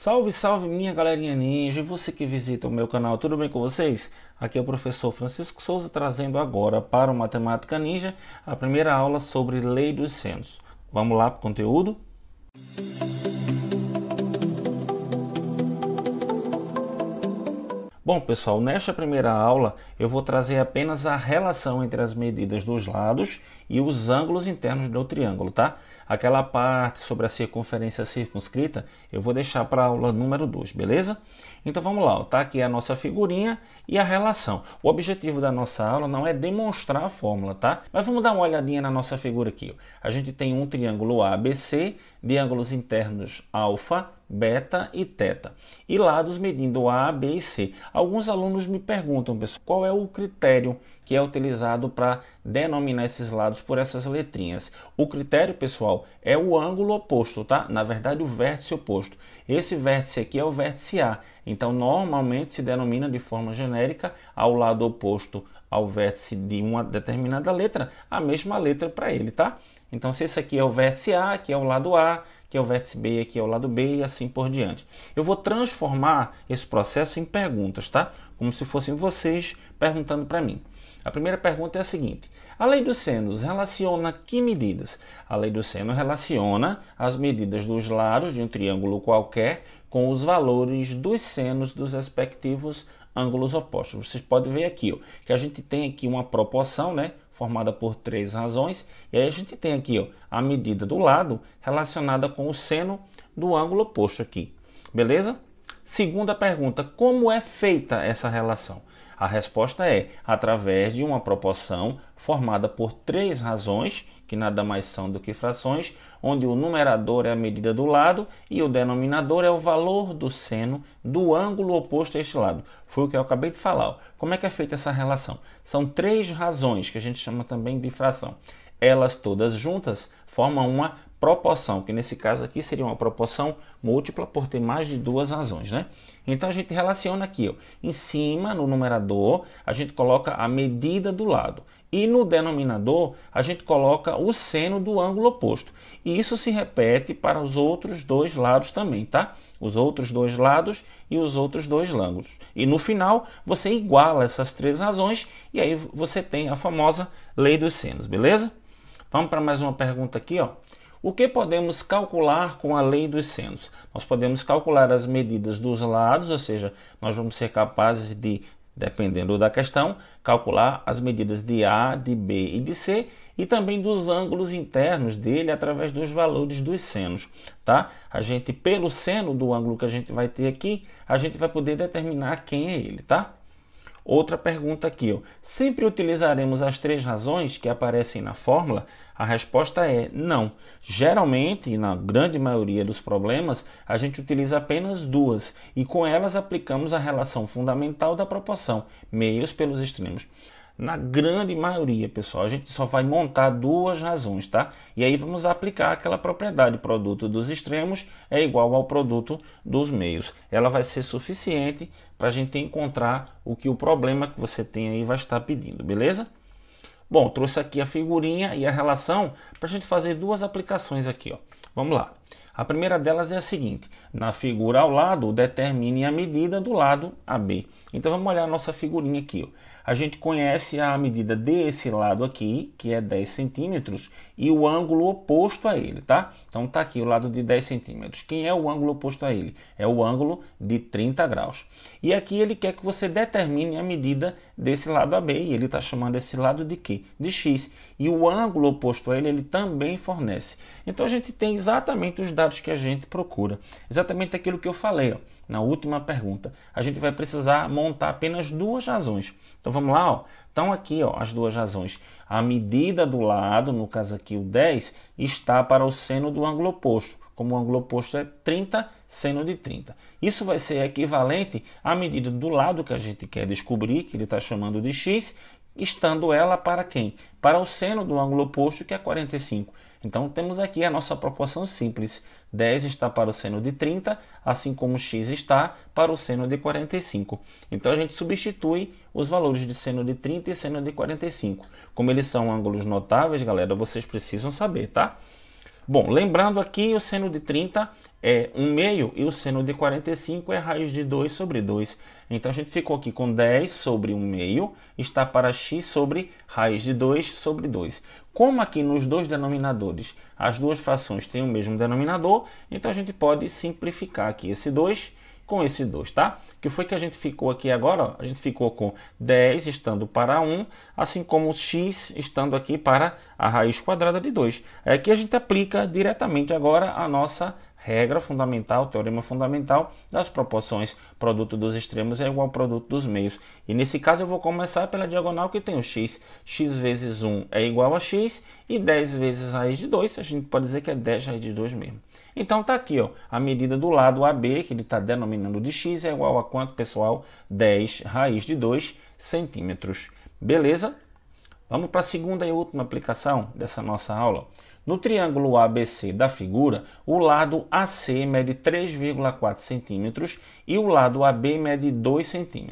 Salve, salve minha galerinha ninja e você que visita o meu canal, tudo bem com vocês? Aqui é o professor Francisco Souza trazendo agora para o Matemática Ninja a primeira aula sobre lei dos senos. Vamos lá para o conteúdo? Música Bom, pessoal, nesta primeira aula eu vou trazer apenas a relação entre as medidas dos lados e os ângulos internos do triângulo, tá? Aquela parte sobre a circunferência circunscrita eu vou deixar para a aula número 2, beleza? Então vamos lá, tá aqui a nossa figurinha e a relação. O objetivo da nossa aula não é demonstrar a fórmula, tá? Mas vamos dar uma olhadinha na nossa figura aqui. Ó. A gente tem um triângulo ABC de ângulos internos alfa beta e teta, e lados medindo A, B e C. Alguns alunos me perguntam, pessoal, qual é o critério que é utilizado para denominar esses lados por essas letrinhas. O critério, pessoal, é o ângulo oposto, tá? Na verdade, o vértice oposto. Esse vértice aqui é o vértice A. Então, normalmente se denomina de forma genérica ao lado oposto ao vértice de uma determinada letra, a mesma letra para ele, tá? Então, se esse aqui é o vértice A, aqui é o lado A, aqui é o vértice B, aqui é o lado B e assim por diante. Eu vou transformar esse processo em perguntas, tá? Como se fossem vocês perguntando para mim. A primeira pergunta é a seguinte: a lei dos senos relaciona que medidas? A lei do seno relaciona as medidas dos lados de um triângulo qualquer com os valores dos senos dos respectivos ângulos opostos. Vocês podem ver aqui ó, que a gente tem aqui uma proporção né, formada por três razões, e aí a gente tem aqui ó, a medida do lado relacionada com o seno do ângulo oposto aqui. Beleza? Segunda pergunta, como é feita essa relação? A resposta é através de uma proporção formada por três razões, que nada mais são do que frações, onde o numerador é a medida do lado e o denominador é o valor do seno do ângulo oposto a este lado. Foi o que eu acabei de falar. Como é que é feita essa relação? São três razões que a gente chama também de fração. Elas todas juntas formam uma proporção, que nesse caso aqui seria uma proporção múltipla por ter mais de duas razões, né? Então a gente relaciona aqui, ó, em cima no numerador a gente coloca a medida do lado e no denominador a gente coloca o seno do ângulo oposto. E isso se repete para os outros dois lados também, tá? Os outros dois lados e os outros dois ângulos. E no final você iguala essas três razões e aí você tem a famosa lei dos senos, beleza? Vamos para mais uma pergunta aqui, ó. O que podemos calcular com a lei dos senos? Nós podemos calcular as medidas dos lados, ou seja, nós vamos ser capazes de, dependendo da questão, calcular as medidas de A, de B e de C e também dos ângulos internos dele através dos valores dos senos, tá? A gente, pelo seno do ângulo que a gente vai ter aqui, a gente vai poder determinar quem é ele, tá? Outra pergunta aqui, ó. sempre utilizaremos as três razões que aparecem na fórmula? A resposta é não. Geralmente, na grande maioria dos problemas, a gente utiliza apenas duas e com elas aplicamos a relação fundamental da proporção, meios pelos extremos na grande maioria, pessoal. A gente só vai montar duas razões, tá? E aí vamos aplicar aquela propriedade. Produto dos extremos é igual ao produto dos meios. Ela vai ser suficiente para a gente encontrar o que o problema que você tem aí vai estar pedindo, beleza? Bom, trouxe aqui a figurinha e a relação para a gente fazer duas aplicações aqui, ó. Vamos lá. A primeira delas é a seguinte: na figura ao lado, determine a medida do lado AB. Então vamos olhar a nossa figurinha aqui. Ó. A gente conhece a medida desse lado aqui, que é 10 centímetros, e o ângulo oposto a ele, tá? Então tá aqui o lado de 10 centímetros. Quem é o ângulo oposto a ele? É o ângulo de 30 graus. E aqui ele quer que você determine a medida desse lado AB, e ele está chamando esse lado de quê? De x. E o ângulo oposto a ele, ele também fornece. Então a gente tem exatamente os dados resultados que a gente procura. Exatamente aquilo que eu falei ó, na última pergunta. A gente vai precisar montar apenas duas razões. Então vamos lá, ó. estão aqui ó, as duas razões. A medida do lado, no caso aqui o 10, está para o seno do ângulo oposto. Como o ângulo oposto é 30, seno de 30. Isso vai ser equivalente à medida do lado que a gente quer descobrir, que ele está chamando de x, estando ela para quem? Para o seno do ângulo oposto, que é 45. Então temos aqui a nossa proporção simples. 10 está para o seno de 30, assim como x está para o seno de 45. Então a gente substitui os valores de seno de 30 e seno de 45. Como eles são ângulos notáveis, galera, vocês precisam saber, tá? Bom, lembrando aqui, o seno de 30 é 1 meio e o seno de 45 é raiz de 2 sobre 2. Então, a gente ficou aqui com 10 sobre 1 meio, está para x sobre raiz de 2 sobre 2. Como aqui nos dois denominadores as duas frações têm o mesmo denominador, então a gente pode simplificar aqui esse 2 com esse 2, tá? Que foi que a gente ficou aqui agora, ó, a gente ficou com 10 estando para 1, assim como x estando aqui para a raiz quadrada de 2. É que a gente aplica diretamente agora a nossa regra fundamental, teorema fundamental das proporções produto dos extremos é igual ao produto dos meios. E nesse caso eu vou começar pela diagonal que tem o x. x vezes 1 é igual a x e 10 vezes raiz de 2, a gente pode dizer que é 10 raiz de 2 mesmo. Então tá aqui, ó, a medida do lado AB, que ele está denominando de x, é igual a quanto, pessoal? 10 raiz de 2 centímetros. Beleza? Vamos para a segunda e última aplicação dessa nossa aula. No triângulo ABC da figura, o lado AC mede 3,4 cm e o lado AB mede 2 cm.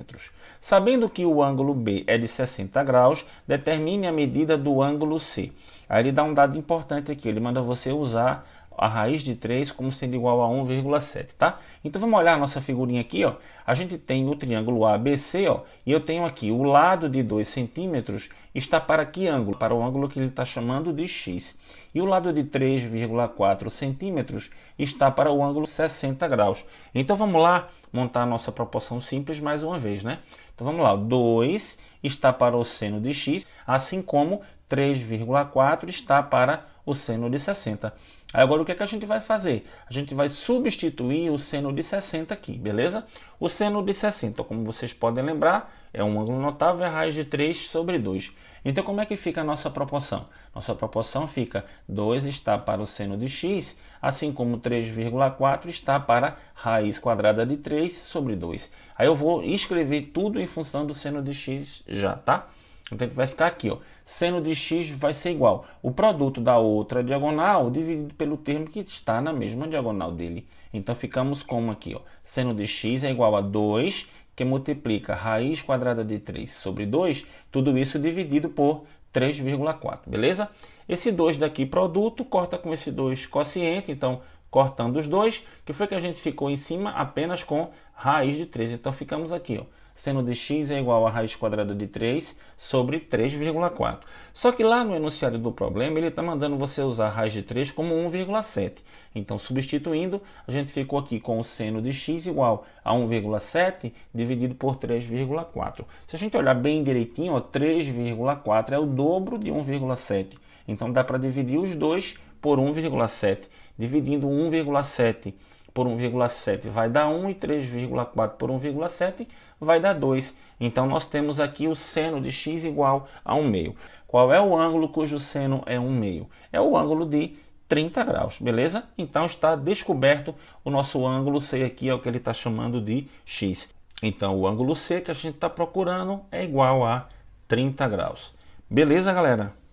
Sabendo que o ângulo B é de 60 graus, determine a medida do ângulo C. Aí ele dá um dado importante aqui, ele manda você usar a raiz de 3 como sendo igual a 1,7, tá? Então vamos olhar a nossa figurinha aqui, ó. A gente tem o triângulo ABC, ó, e eu tenho aqui o lado de 2 centímetros está para que ângulo? Para o ângulo que ele está chamando de x e o lado de 3,4 centímetros está para o ângulo 60 graus. Então vamos lá montar a nossa proporção simples mais uma vez, né? Então vamos lá, 2 está para o seno de x, assim como 3,4 está para o seno de 60. Agora o que, é que a gente vai fazer? A gente vai substituir o seno de 60 aqui, beleza? O seno de 60, como vocês podem lembrar, é um ângulo notável, é raiz de 3 sobre 2. Então como é que fica a nossa proporção? Nossa proporção fica 2 está para o seno de x, assim como 3,4 está para raiz quadrada de 3 sobre 2. Aí eu vou escrever tudo em função do seno de x já, tá? Então vai ficar aqui, ó. seno de x vai ser igual o produto da outra diagonal dividido pelo termo que está na mesma diagonal dele. Então ficamos como aqui, ó. seno de x é igual a 2, que multiplica raiz quadrada de 3 sobre 2, tudo isso dividido por 3,4, beleza? Esse 2 daqui, produto, corta com esse 2 quociente, então cortando os dois, que foi que a gente ficou em cima apenas com raiz de 3. Então ficamos aqui, ó, seno de x é igual a raiz quadrada de 3 sobre 3,4. Só que lá no enunciado do problema, ele está mandando você usar raiz de 3 como 1,7. Então, substituindo, a gente ficou aqui com o seno de x igual a 1,7 dividido por 3,4. Se a gente olhar bem direitinho, 3,4 é o dobro de 1,7. Então, dá para dividir os dois por 1,7. Dividindo 1,7 por 1,7 vai dar 1 e 3,4 por 1,7 vai dar 2. Então nós temos aqui o seno de x igual a 1 meio. Qual é o ângulo cujo seno é 1 meio? É o ângulo de 30 graus, beleza? Então está descoberto o nosso ângulo C aqui, é o que ele está chamando de x. Então o ângulo C que a gente está procurando é igual a 30 graus. Beleza, galera?